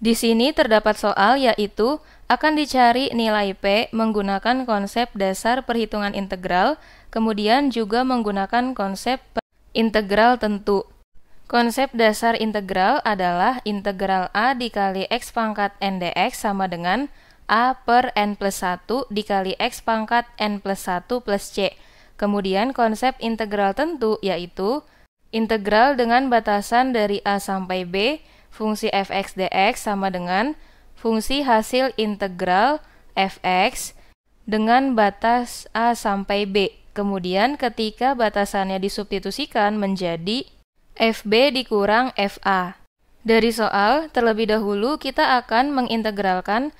Di sini terdapat soal yaitu akan dicari nilai P menggunakan konsep dasar perhitungan integral, kemudian juga menggunakan konsep integral tentu. Konsep dasar integral adalah integral A dikali X pangkat N dx sama dengan A per N plus 1 dikali X pangkat N plus 1 plus C. Kemudian konsep integral tentu yaitu integral dengan batasan dari A sampai B, fungsi fx dx sama dengan fungsi hasil integral fx dengan batas a sampai b. Kemudian ketika batasannya disubstitusikan menjadi fb dikurang fa. Dari soal, terlebih dahulu kita akan mengintegralkan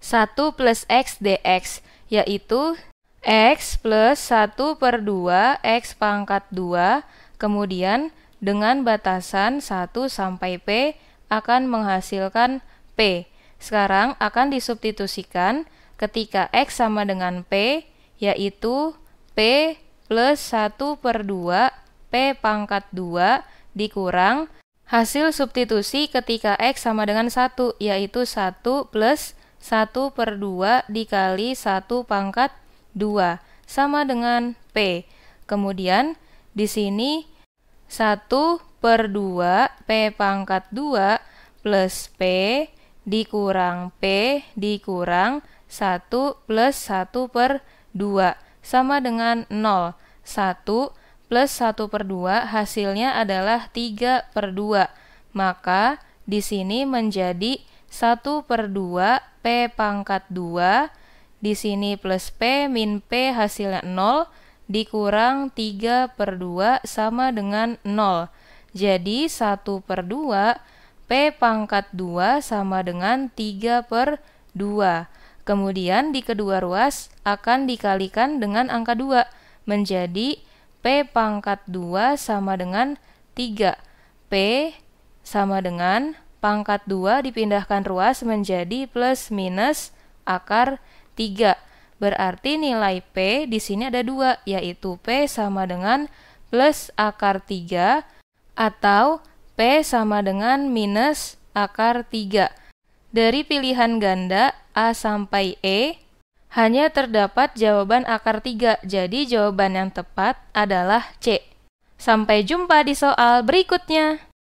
1 plus x dx, yaitu x plus 1 per 2 x pangkat 2, kemudian dengan batasan 1 sampai p akan menghasilkan P. Sekarang akan disubstitusikan ketika X sama dengan P, yaitu P plus 1 per 2 P pangkat 2 dikurang hasil substitusi ketika X sama dengan 1, yaitu 1 plus 1 per 2 dikali 1 pangkat 2 sama dengan P. Kemudian di sini 1 per 2 P pangkat 2 plus P dikurang P dikurang 1 plus 1 per 2 sama dengan 0 1 plus 1 per 2 hasilnya adalah 3 per 2 maka di sini menjadi 1 per 2 P pangkat 2 di sini plus P min P hasilnya 0 dikurang 3 per 2 sama dengan 0 jadi 1 per 2 P pangkat 2 sama dengan 3 per 2. Kemudian di kedua ruas akan dikalikan dengan angka 2 menjadi P pangkat 2 sama dengan 3. P sama dengan pangkat 2 dipindahkan ruas menjadi plus minus akar 3. Berarti nilai P di sini ada 2 yaitu P sama dengan plus akar 3 atau P sama dengan minus akar 3. Dari pilihan ganda A sampai E, hanya terdapat jawaban akar 3, jadi jawaban yang tepat adalah C. Sampai jumpa di soal berikutnya.